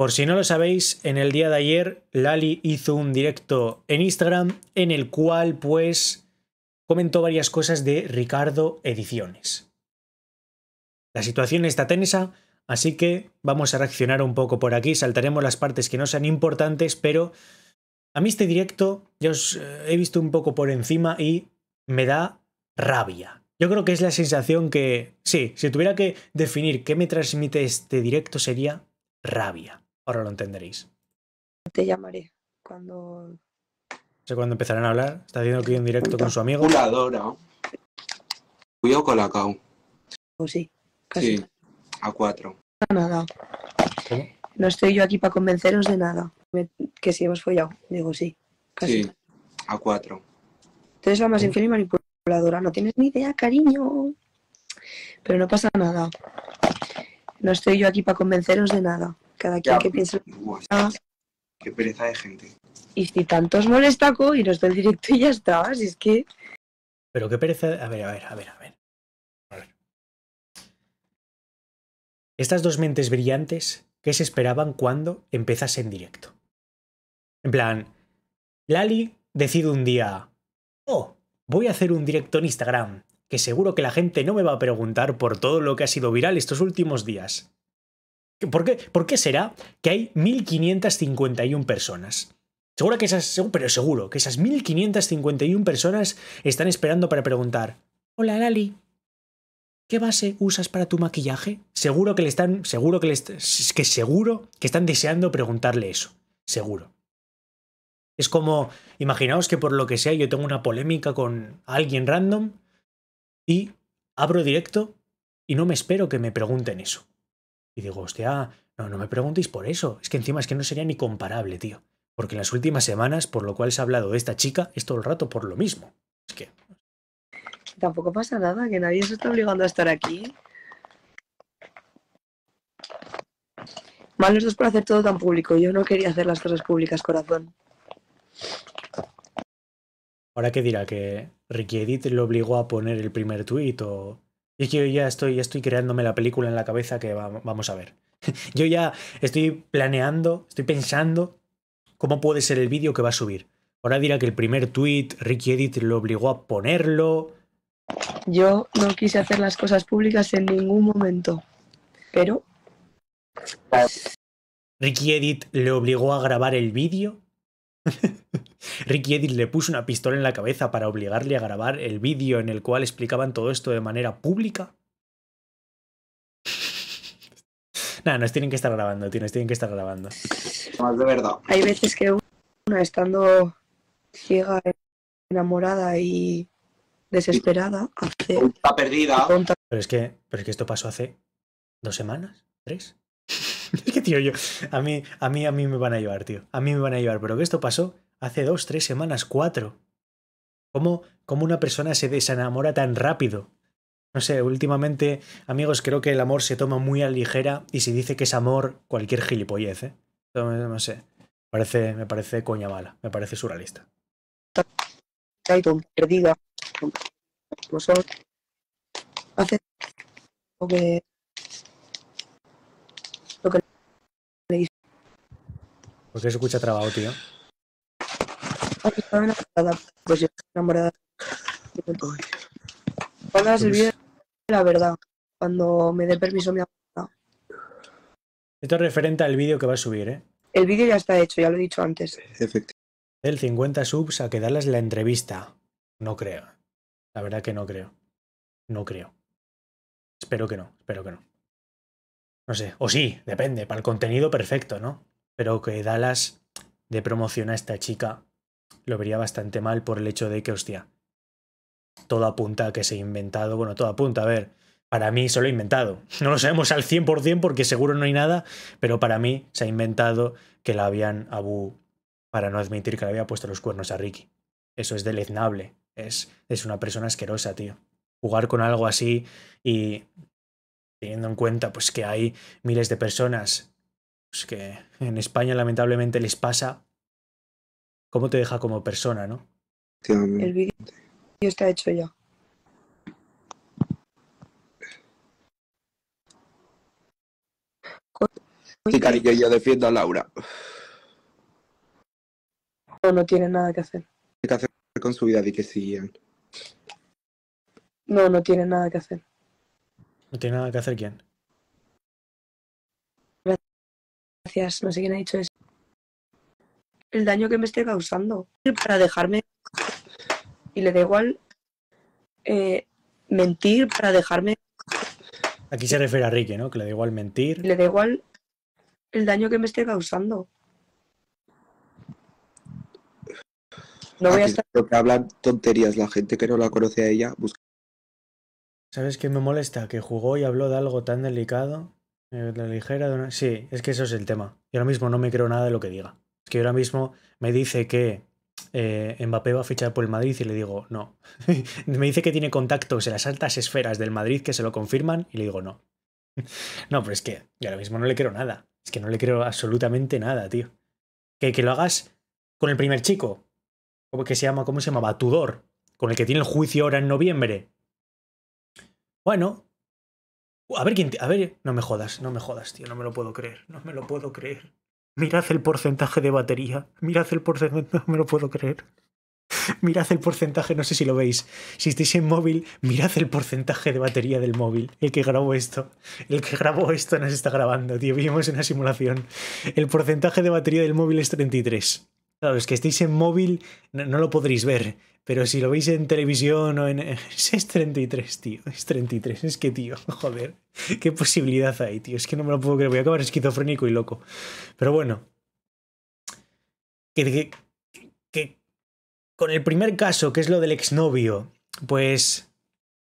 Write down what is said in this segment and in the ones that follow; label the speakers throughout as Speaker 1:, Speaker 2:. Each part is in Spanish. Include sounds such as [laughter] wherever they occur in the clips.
Speaker 1: Por si no lo sabéis, en el día de ayer Lali hizo un directo en Instagram en el cual pues comentó varias cosas de Ricardo Ediciones. La situación está tensa, así que vamos a reaccionar un poco por aquí, saltaremos las partes que no sean importantes, pero a mí este directo ya os eh, he visto un poco por encima y me da rabia. Yo creo que es la sensación que, sí, si tuviera que definir qué me transmite este directo sería rabia. Ahora lo entenderéis. Te llamaré
Speaker 2: cuando... No
Speaker 1: sé cuándo empezarán a hablar. Está haciendo aquí un directo con su amigo.
Speaker 3: Culadora. Cuidado con la cao. sí, Sí, a cuatro.
Speaker 1: Nada. No
Speaker 2: estoy yo aquí para convenceros de nada. que si hemos follado. Digo, sí,
Speaker 3: Sí, a cuatro.
Speaker 2: entonces la más ¿Eh? y manipuladora. No tienes ni idea, cariño. Pero no pasa nada. No estoy yo aquí para convenceros de nada cada quien que piensa.
Speaker 3: Pues,
Speaker 1: qué pereza de gente.
Speaker 2: Y si tantos os molesta, y nos en
Speaker 1: directo y ya está, es que. Pero qué pereza. A ver, a ver, a ver, a ver. Estas dos mentes brillantes, ¿qué se esperaban cuando empezase en directo? En plan, Lali decide un día, oh, voy a hacer un directo en Instagram, que seguro que la gente no me va a preguntar por todo lo que ha sido viral estos últimos días. ¿Por qué, ¿Por qué será que hay 1.551 personas? Seguro que esas, pero seguro que esas 1.551 personas están esperando para preguntar, hola Lali, ¿qué base usas para tu maquillaje? Seguro que le están, seguro que que seguro que están deseando preguntarle eso, seguro. Es como, imaginaos que por lo que sea yo tengo una polémica con alguien random y abro directo y no me espero que me pregunten eso. Y digo, hostia, no, no me preguntéis por eso. Es que encima es que no sería ni comparable, tío. Porque en las últimas semanas, por lo cual se ha hablado de esta chica, es todo el rato por lo mismo.
Speaker 2: Es que. Tampoco pasa nada, que nadie se está obligando a estar aquí. Malos dos por hacer todo tan público. Yo no quería hacer las cosas públicas, corazón.
Speaker 1: ¿Ahora qué dirá? ¿Que Ricky Edith le obligó a poner el primer tuit o que yo ya estoy, estoy creándome la película en la cabeza que vamos a ver. [laughs] yo ya estoy planeando, estoy pensando cómo puede ser el vídeo que va a subir. Ahora dirá que el primer tweet Ricky Edit lo obligó a ponerlo.
Speaker 2: Yo no quise hacer las cosas públicas en ningún momento,
Speaker 1: pero... Ricky Edit le obligó a grabar el vídeo. [laughs] Ricky Edith le puso una pistola en la cabeza para obligarle a grabar el vídeo en el cual explicaban todo esto de manera pública. [laughs] Nada, nos tienen que estar grabando, tío, nos tienen que estar grabando. de verdad.
Speaker 2: Hay veces que una estando ciega, enamorada y desesperada, hace.
Speaker 1: Está perdida. Pero es que, pero que esto pasó hace dos semanas, tres. [laughs] es que, tío, yo. A mí, a mí, a mí me van a llevar, tío. A mí me van a llevar, pero que esto pasó hace dos, tres semanas, cuatro. ¿Cómo, cómo una persona se desenamora tan rápido? No sé, últimamente, amigos, creo que el amor se toma muy a ligera y si dice que es amor, cualquier gilipollez, ¿eh? No, sé. Parece, me parece coña mala, me parece surrealista.
Speaker 2: perdida. Pues
Speaker 1: ¿Por qué se escucha trabajo, tío? Pues yo enamorada. Cuando
Speaker 2: la verdad. Cuando me dé permiso mi abuela.
Speaker 1: Esto es referente al vídeo que va a subir, ¿eh? El vídeo ya está hecho, ya lo he dicho antes. Efectivamente. El 50 subs a que Dalas la entrevista. No creo. La verdad que no creo. No creo. Espero que no, espero que no. No sé, o sí, depende, para el contenido perfecto, ¿no? Pero que Dalas de promoción a esta chica lo vería bastante mal por el hecho de que, hostia, todo apunta que se ha inventado, bueno, todo apunta, a ver, para mí se lo ha inventado. No lo sabemos al 100% porque seguro no hay nada, pero para mí se ha inventado que la habían abu para no admitir que le había puesto los cuernos a Ricky. Eso es deleznable, es, es una persona asquerosa, tío. Jugar con algo así y teniendo en cuenta pues que hay miles de personas pues, que en España lamentablemente les pasa cómo te deja como persona, ¿no? El vídeo está hecho ya.
Speaker 3: Sí, cariño, yo defiendo a Laura.
Speaker 2: No, no tiene nada que hacer.
Speaker 3: Tiene que hacer con su vida y que siguen?
Speaker 2: No, no tiene nada que hacer.
Speaker 1: ¿No tiene nada que hacer quién?
Speaker 2: Gracias, no sé quién ha dicho eso el daño que me esté causando. Para dejarme. Y le da igual eh, mentir para dejarme.
Speaker 1: Aquí se refiere a Ricky, ¿no? Que le da igual mentir. Le da igual el daño que me esté causando. No voy a estar...
Speaker 3: que hablan tonterías la gente que no la conoce a ella. Busca...
Speaker 1: ¿Sabes qué me molesta? Que jugó y habló de algo tan delicado, eh, la ligera. Sí, es que eso es el tema. Yo ahora mismo no me creo nada de lo que diga que ahora mismo me dice que eh, Mbappé va a fichar por el Madrid y le digo no. [laughs] me dice que tiene contactos en las altas esferas del Madrid que se lo confirman y le digo no. [laughs] no, pero es que yo ahora mismo no le creo nada. Es que no le creo absolutamente nada, tío. Que, que lo hagas con el primer chico. ¿Cómo que se llama? ¿Cómo se llamaba? Tudor. Con el que tiene el juicio ahora en noviembre. Bueno. A ver quién. a ver. No me jodas, no me jodas, tío. No me lo puedo creer. No me lo puedo creer. Mirad el porcentaje de batería. Mirad el porcentaje. [laughs] No me lo puedo creer. Mirad el porcentaje, no sé si lo veis. Si estáis en móvil, mirad el porcentaje de batería del móvil. El que grabó esto. El que grabó esto nos está grabando, tío. Vivimos en una simulación. El porcentaje de batería del móvil es 33. Claro, es que estéis en móvil no, lo podréis ver, pero si lo veis en televisión o en... [laughs] Es 33, tío, es 33, es que, tío, [laughs] joder, qué posibilidad hay, tío, es que no me lo puedo creer, voy a acabar esquizofrénico y loco. Pero bueno, que, que, con el primer caso, que es lo del exnovio, pues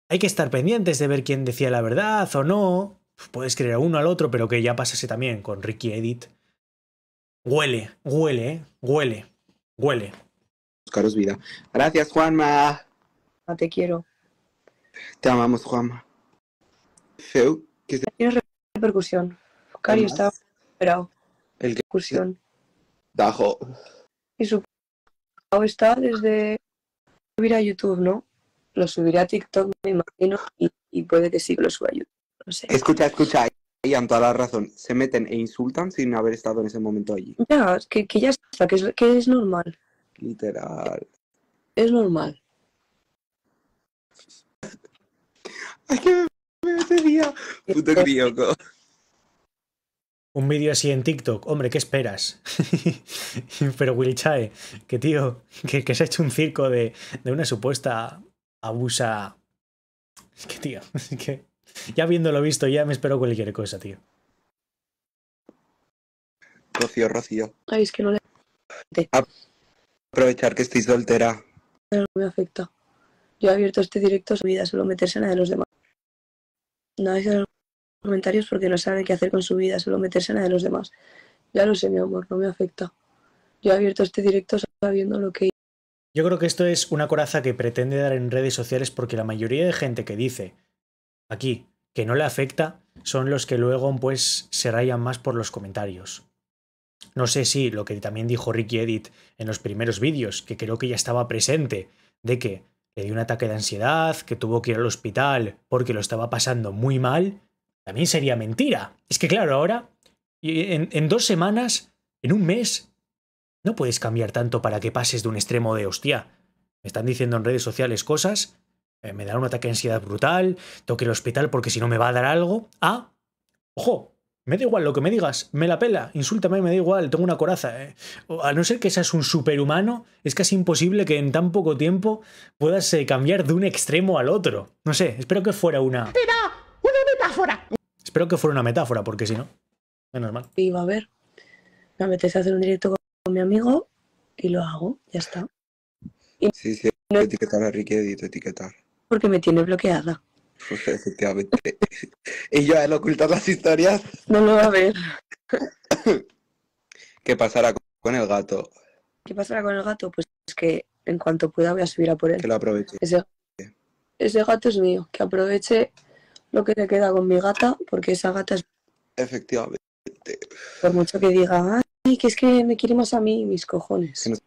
Speaker 1: hay que estar pendientes de ver quién decía la verdad o no. Puedes creer a uno al otro, pero que ya pasase también con Ricky Edit Huele, huele,
Speaker 3: huele, huele. Buscaros vida. Gracias, Juanma. No te quiero. Te amamos, Juanma. Feu, que Tienes
Speaker 2: repercusión. está esperado?
Speaker 3: El que... Repercusión. Dajo. Y
Speaker 2: su está desde subir a YouTube, ¿no? Lo subirá a TikTok, me imagino,
Speaker 3: y, puede que sí lo suba a YouTube. No sé. Escucha, escucha. Y han toda la razón, se meten e insultan sin haber estado en ese momento allí.
Speaker 2: Ya, que, que ya está, que es, que es normal. Literal. Es normal. Ay, que
Speaker 3: me, me Puto eh, crioco.
Speaker 1: Un vídeo así en TikTok. Hombre, ¿qué esperas? [laughs] Pero Will Chae, que tío, que, se ha hecho un circo de, de una supuesta abusa. Es que tío, [laughs] es que ya viéndolo visto, ya me espero cualquier cosa, tío.
Speaker 3: Rocío, Rocío. Ay, es que no le. Aprovechar que estoy soltera.
Speaker 2: No me afecta. Yo he abierto este directo a su vida, solo meterse en la de los demás. No hay comentarios porque no saben qué hacer con su vida, solo meterse en la de los demás. Ya lo sé, mi amor, no me afecta. Yo he abierto este directo sabiendo lo que...
Speaker 1: Yo creo que esto es una coraza que pretende dar en redes sociales porque la mayoría de gente que dice aquí que no le afecta son los que luego pues se rayan más por los comentarios. No sé si lo que también dijo Ricky Edit en los primeros vídeos, que creo que ya estaba presente, de que le dio un ataque de ansiedad, que tuvo que ir al hospital porque lo estaba pasando muy mal, también sería mentira. Es que claro, ahora, en, en dos semanas, en un mes, no puedes cambiar tanto para que pases de un extremo de hostia. Me están diciendo en redes sociales cosas eh, me dará un ataque de ansiedad brutal, toque el hospital porque si no me va a dar algo, ¡Ah! ojo, me da igual lo que me digas, me la pela, insúltame, me da igual, tengo una coraza. Eh. A no ser que seas un superhumano, es casi imposible que en tan poco tiempo puedas eh, cambiar de un extremo al otro. No sé, espero que fuera una... ¡Una metáfora! Espero que fuera una metáfora, porque si no, menos mal. va a ver,
Speaker 2: me metes a hacer un directo con mi amigo y lo hago, ya está.
Speaker 3: Sí, sí, etiquetar a Ricky, etiquetar
Speaker 2: porque me tiene bloqueada.
Speaker 3: Efectivamente. [laughs] y yo al ocultar las historias.
Speaker 2: No lo va a ver. [laughs]
Speaker 3: ¿Qué pasará con el gato?
Speaker 2: ¿Qué pasará con el gato? Pues es que en cuanto pueda voy a subir a por él. Que lo aproveche. Ese, gato es mío. Que aproveche lo que te queda con mi gata, porque esa gata es. Efectivamente. Por mucho que diga, ay, que es que me quiere más a mí, mis cojones.
Speaker 3: Que no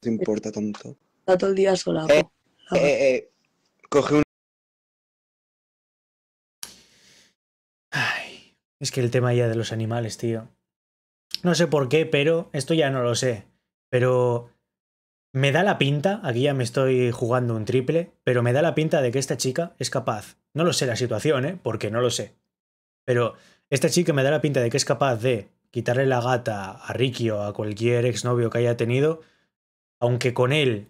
Speaker 3: te
Speaker 2: importa tanto. Está todo el día
Speaker 3: sola. eh,
Speaker 1: eh. eh es que el tema ya de los animales, tío. No sé por qué, pero esto ya no lo sé. Pero me da la pinta, aquí ya me estoy jugando un triple, pero me da la pinta de que esta chica es capaz. No lo sé la situación, ¿eh? Porque no lo sé. Pero esta chica me da la pinta de que es capaz de quitarle la gata a Ricky o a cualquier exnovio que haya tenido, aunque con él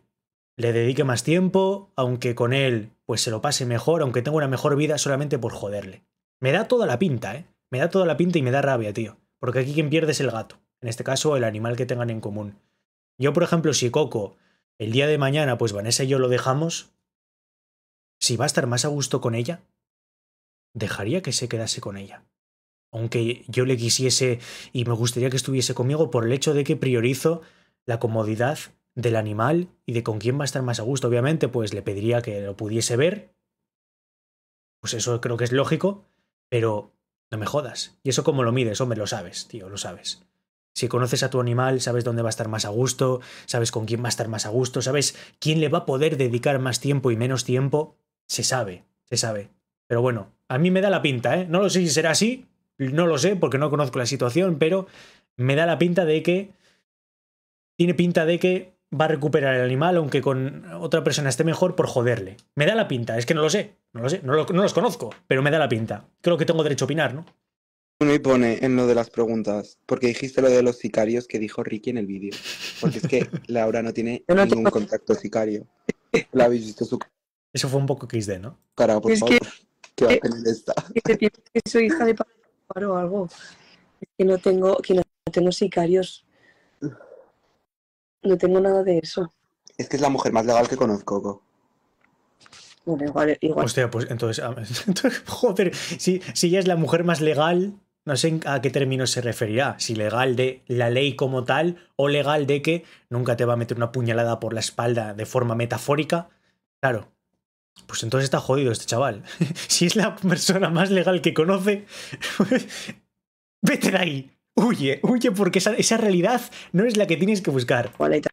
Speaker 1: le dedique más tiempo, aunque con él pues se lo pase mejor, aunque tenga una mejor vida solamente por joderle. Me da toda la pinta, ¿eh? Me da toda la pinta y me da rabia, tío. Porque aquí quien pierde es el gato. En este caso, el animal que tengan en común. Yo, por ejemplo, si Coco el día de mañana, pues Vanessa y yo lo dejamos, si va a estar más a gusto con ella, dejaría que se quedase con ella. Aunque yo le quisiese y me gustaría que estuviese conmigo por el hecho de que priorizo la comodidad del animal y de con quién va a estar más a gusto. Obviamente, pues le pediría que lo pudiese ver. Pues eso creo que es lógico, pero no me jodas. ¿Y eso como lo mides? Hombre, lo sabes, tío, lo sabes. Si conoces a tu animal, sabes dónde va a estar más a gusto, sabes con quién va a estar más a gusto, sabes quién le va a poder dedicar más tiempo y menos tiempo, se sabe, se sabe. Pero bueno, a mí me da la pinta, ¿eh? No lo sé si será así, no lo sé porque no conozco la situación, pero me da la pinta de que... Tiene pinta de que va a recuperar el animal aunque con otra persona esté mejor por joderle. Me da la pinta, es que no lo sé, no los conozco, pero me da la pinta. Creo que tengo derecho a opinar, ¿no? Uno pone en lo de las
Speaker 3: preguntas, porque dijiste lo de los sicarios que dijo Ricky en el vídeo. Porque es que [laughs] Laura no tiene ningún contacto sicario. La habéis
Speaker 1: Eso fue un poco XD, ¿no?
Speaker 3: Cara, por favor. Que, ¿Qué va a eh, esta?
Speaker 2: Que, que soy hija de paro o algo. Es que no tengo, que no tengo sicarios. No tengo nada de eso.
Speaker 3: Es que es la mujer más legal que conozco,
Speaker 1: Bueno, igual, igual. Hostia, pues ah, [laughs] entonces, joder, si, si ella es la mujer más legal, no sé a qué término se referirá, si legal de la ley como tal o legal de que nunca te va a meter una puñalada por la espalda de forma metafórica. Claro, pues entonces está jodido este chaval. [laughs] si es la persona más legal que conoce, [laughs] vete de ahí. Huye, huye, porque esa, realidad no es la que tienes que buscar. te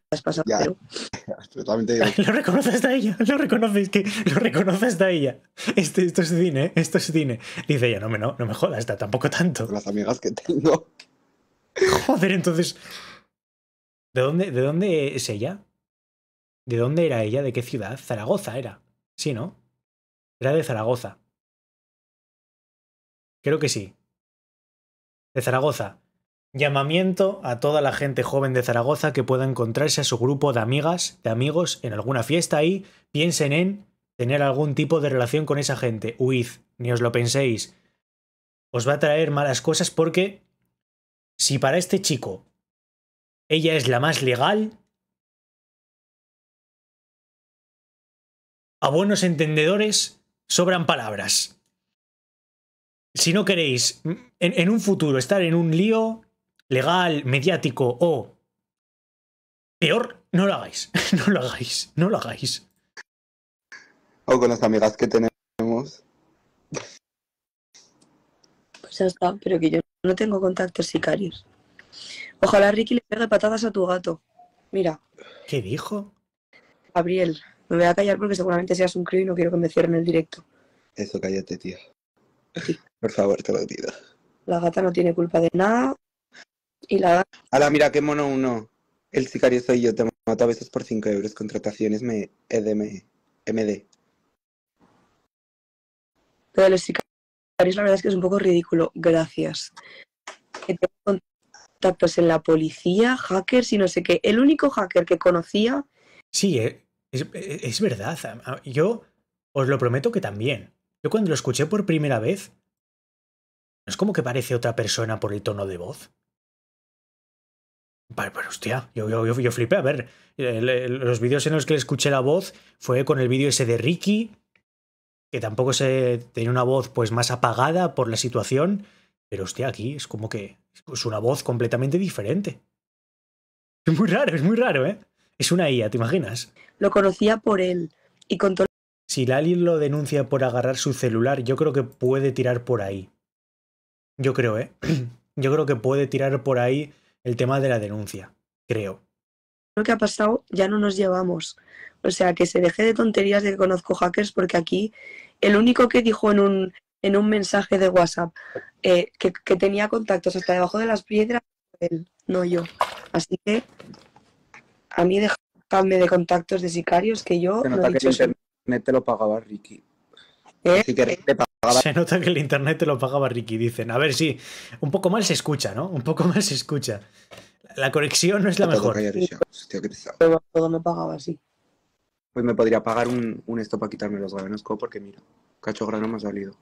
Speaker 1: [laughs] [laughs] lo reconoce hasta ella, lo reconoce, que lo reconoce hasta ella. esto es cine, esto es cine. Dice ella, no me, no, no me jodas, tampoco tanto. Las amigas que tengo. Joder, entonces. ¿De dónde, ¿De dónde es ella? ¿De dónde era ella? ¿De qué ciudad? Zaragoza era. Sí, ¿no? Era de Zaragoza. Creo que sí. De Zaragoza. Llamamiento a toda la gente joven de Zaragoza que pueda encontrarse a su grupo de amigas, de amigos, en alguna fiesta y piensen en tener algún tipo de relación con esa gente. Huid, ni os lo penséis. Os va a traer malas cosas porque si para este chico ella es la más legal, a buenos entendedores sobran palabras. Si no queréis en un futuro estar en un lío, legal, mediático o peor, no lo hagáis, [laughs] no lo hagáis, no lo hagáis.
Speaker 3: O con las amigas que tenemos.
Speaker 2: Pues ya está, pero que yo no tengo contactos sicarios. Ojalá Ricky le pegue patadas a tu gato. Mira. ¿Qué dijo? Gabriel, me voy a callar porque seguramente seas un crío y no quiero que me cierren el directo.
Speaker 3: Eso cállate, tía. Por favor, te lo pido.
Speaker 2: La gata no tiene culpa de nada y la
Speaker 3: mira qué mono uno. El sicario soy yo, te mato a veces por 5 euros. Contrataciones me, EDM, MD. Pero los
Speaker 2: la verdad es que es un poco ridículo. Gracias. Que contactos en la
Speaker 1: policía, hackers y no sé qué. El único hacker que conocía. Sí, eh, es, es verdad. Yo os lo prometo que también. Yo cuando lo escuché por primera vez, ¿no es como que parece otra persona por el tono de voz? Vale, pero hostia, yo, yo, flipé. A ver, los vídeos en los que le escuché la voz fue con el vídeo ese de Ricky, que tampoco se tenía una voz pues más apagada por la situación. Pero hostia, aquí es como que es una voz completamente diferente. Es muy raro, es muy raro, ¿eh? Es una IA, ¿te imaginas? Lo conocía por él y Si Lali lo denuncia por agarrar su celular, yo creo que puede tirar por ahí. Yo creo, ¿eh? [clears throat] Yo creo que puede tirar por ahí el tema de la denuncia, creo.
Speaker 2: Lo que ha pasado ya no nos llevamos. O sea, que se deje de tonterías de que conozco hackers, porque aquí el único que dijo en un, en un mensaje de WhatsApp eh, que, tenía contactos hasta debajo de las piedras, él, no yo. Así que a mí dejadme de contactos de sicarios que
Speaker 3: yo... no te lo pagaba Ricky. Eh, eh.
Speaker 1: Se nota que el internet te lo pagaba Ricky, dicen. A ver, sí, un poco mal se escucha, ¿no? Un poco más se escucha. La conexión no es la mejor. todo me pagaba así.
Speaker 3: Pues me podría pagar un, esto para quitarme los gavenosco porque mira, cacho grano me ha salido.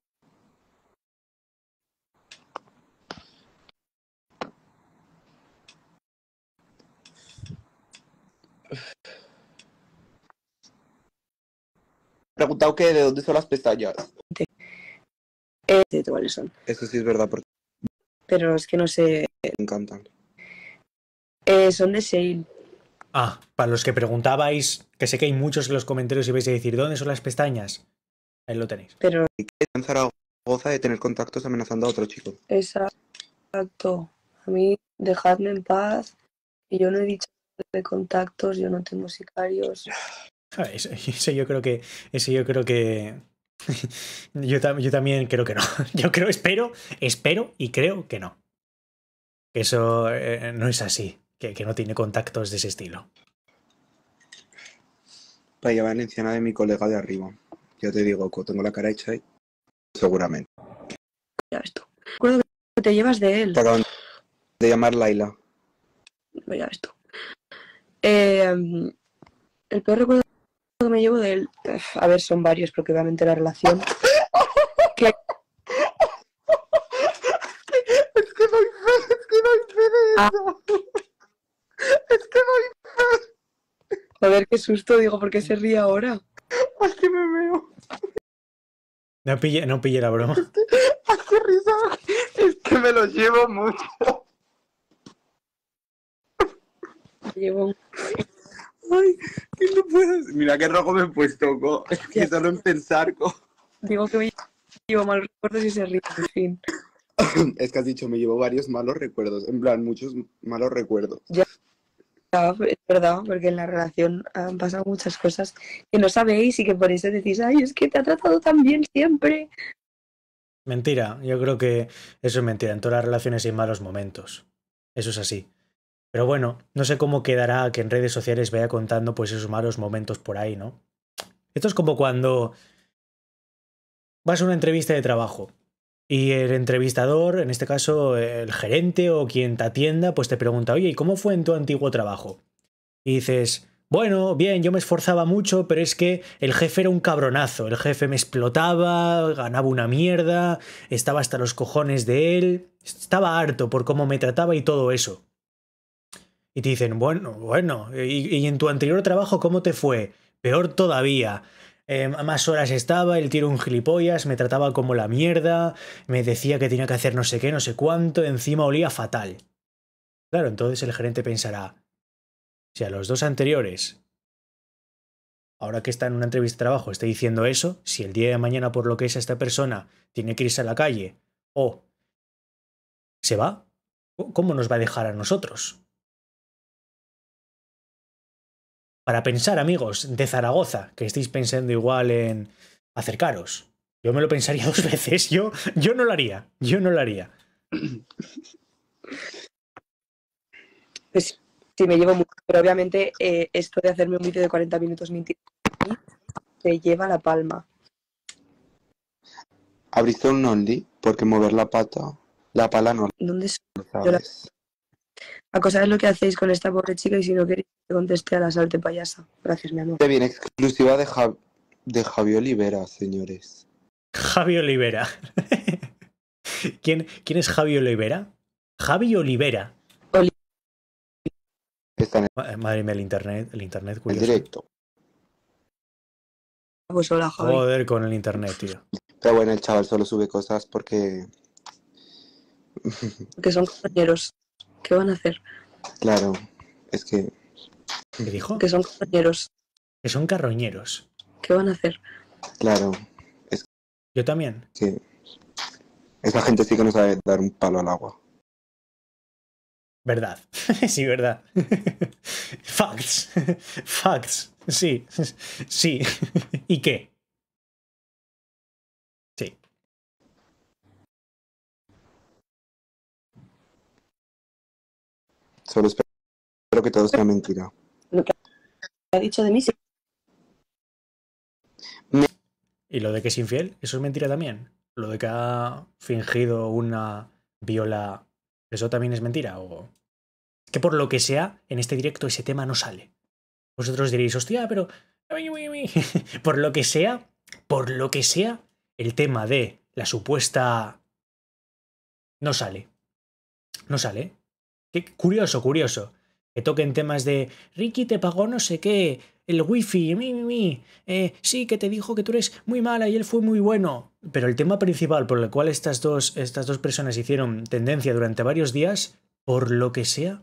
Speaker 3: preguntado que de dónde son las pestañas
Speaker 1: cuáles son. Eso sí es verdad,
Speaker 2: Pero es que no sé... Me encantan. Eh, son de Shale.
Speaker 1: Ah, para los que preguntabais, que sé que hay muchos en los comentarios y vais a decir, ¿dónde son las pestañas? Ahí lo tenéis. Pero... En goza de
Speaker 3: tener contactos amenazando a otro chico.
Speaker 2: Exacto. A mí, dejadme en paz. Y yo no he dicho de contactos, yo no tengo sicarios.
Speaker 1: Ah, ese yo creo que, ese yo creo que, [laughs] yo, yo, también creo que no. [laughs] Yo creo, espero, espero y creo que no. Eso eh, no es así, que, no tiene contactos de ese estilo.
Speaker 3: Para llevar encima de mi colega de arriba. Yo te digo, tengo la cara hecha y seguramente. que te llevas de él. de llamar Laila.
Speaker 2: vaya esto eh, el peor recuerdo que me llevo de él, a ver, son varios, porque obviamente la relación. es que no hay es que no hay fe de ah. eso. Es que no hay fe. ver, qué susto, digo, ¿por qué se ríe ahora? Es que me veo.
Speaker 1: No pille, no pille la broma.
Speaker 2: Es
Speaker 3: que, risa.
Speaker 1: Es que me lo llevo mucho.
Speaker 3: Llevo un... Ay, que no puedes? Mira qué rojo me he puesto, que solo en pensar,
Speaker 2: Digo que me llevo malos recuerdos y se ríe, en fin.
Speaker 3: [clears throat] es que has dicho, me llevo varios malos recuerdos. En plan, muchos malos recuerdos.
Speaker 2: Ya, es verdad, porque en la relación han pasado muchas cosas que no sabéis y que por eso decís, ay, es que te ha tratado tan bien siempre.
Speaker 1: Mentira, yo creo que eso es mentira. En todas las relaciones hay malos momentos. Eso es así. Pero bueno, no sé cómo quedará que en redes sociales vaya contando pues esos malos momentos por ahí, ¿no? Esto es como cuando vas a una entrevista de trabajo y el entrevistador, en este caso el gerente o quien te atienda, pues te pregunta, oye, ¿y cómo fue en tu antiguo trabajo? Y dices, bueno, bien, yo me esforzaba mucho, pero es que el jefe era un cabronazo, el jefe me explotaba, ganaba una mierda, estaba hasta los cojones de él, estaba harto por cómo me trataba y todo eso y te dicen, bueno, bueno, y, en tu anterior trabajo, ¿cómo te fue? Peor todavía. Em, más horas estaba, el tiró un gilipollas, me trataba como la mierda, me decía que tenía que hacer no sé qué, no sé cuánto, encima olía fatal. Claro, entonces el gerente pensará, si a los dos anteriores, ahora que está en una entrevista de trabajo, está diciendo eso, si el día de mañana por lo que es esta persona tiene que irse a la calle o se va, ¿cómo nos va a dejar a nosotros? para pensar, amigos de Zaragoza, que estéis pensando igual en acercaros. Yo me lo pensaría [laughs] dos veces. Yo, yo no lo haría. Yo no lo haría.
Speaker 2: Pues sí, me llevo mucho. Pero obviamente eh, esto de hacerme un vídeo de 40 minutos mintiendo te lleva la palma.
Speaker 3: Abriste un only porque mover la pata, la pala no. ¿Dónde sabes?
Speaker 2: A es lo que hacéis con esta pobre chica y si no queréis que conteste a la salte payasa.
Speaker 3: Gracias, mi amor. bien, exclusiva de, de Javi Olivera, señores.
Speaker 1: Javi Olivera. [laughs] ¿Quién, ¿Quién, es Javi Olivera? Javi Olivera. Madre mía, el internet, el internet El directo. Pues Joder con el internet, tío.
Speaker 3: Pero bueno, el chaval solo sube cosas
Speaker 1: porque...
Speaker 2: Porque son compañeros. ¿Qué van a hacer?
Speaker 1: Claro, es que... ¿Qué dijo? Que son carroñeros. Que son carroñeros. ¿Qué van a hacer?
Speaker 3: Claro, es
Speaker 1: que... Yo también.
Speaker 3: Que... Esa gente sí que no sabe dar un palo al agua.
Speaker 1: Verdad. [laughs] sí, verdad. [laughs] Facts. [laughs] Facts. Sí. Sí. ¿Y qué? Solo espero que todo sea mentira. Lo que ha dicho de mí sí. ¿Y lo de que es infiel? ¿Eso es mentira también? ¿Lo de que ha fingido una viola? ¿Eso también es mentira? ¿O... que por lo que sea, en este directo ese tema no sale. Vosotros diréis, hostia, pero... [laughs] por lo que sea, por lo que sea, el tema de la supuesta... No sale. No sale. Qué curioso, curioso. Que toquen temas de Ricky te pagó no sé qué, el wifi, mi, Eh, sí, que te dijo que tú eres muy mala y él fue muy bueno. Pero el tema principal por el cual estas dos, estas dos personas hicieron tendencia durante varios días, por lo que sea,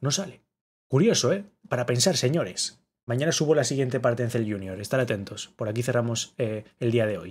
Speaker 1: no sale. Curioso, ¿eh? Para pensar, señores. Mañana subo la siguiente parte en Cell Junior. Estar atentos. Por aquí cerramos eh, el día de hoy.